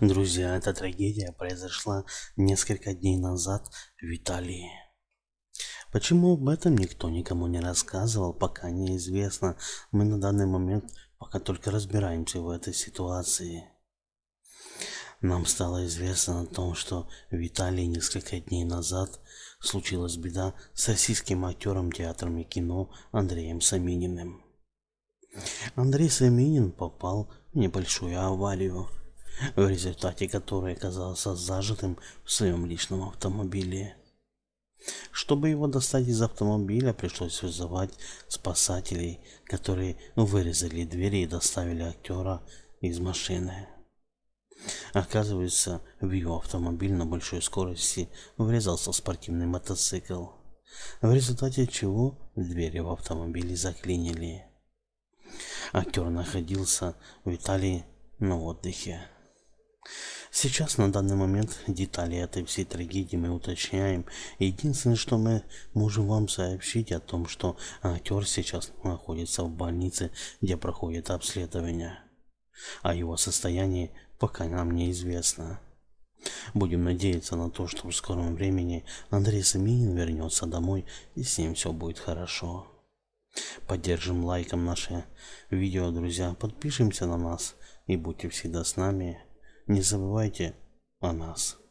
Друзья, эта трагедия произошла несколько дней назад в Италии. Почему об этом никто никому не рассказывал, пока неизвестно. Мы на данный момент пока только разбираемся в этой ситуации. Нам стало известно о том, что в Италии несколько дней назад случилась беда с российским актером театром и кино Андреем Самининым. Андрей Саминин попал в небольшую аварию – в результате которой оказался зажатым в своем личном автомобиле. Чтобы его достать из автомобиля, пришлось вызывать спасателей, которые вырезали двери и доставили актера из машины. Оказывается, в его автомобиль на большой скорости врезался спортивный мотоцикл, в результате чего двери в автомобиле заклинили. Актер находился в Италии на отдыхе. Сейчас на данный момент детали этой всей трагедии мы уточняем. Единственное, что мы можем вам сообщить о том, что актер сейчас находится в больнице, где проходит обследование. а его состоянии пока нам неизвестно. Будем надеяться на то, что в скором времени Андрей Семенин вернется домой и с ним все будет хорошо. Поддержим лайком наше видео, друзья, подпишемся на нас и будьте всегда с нами. Не забывайте о нас.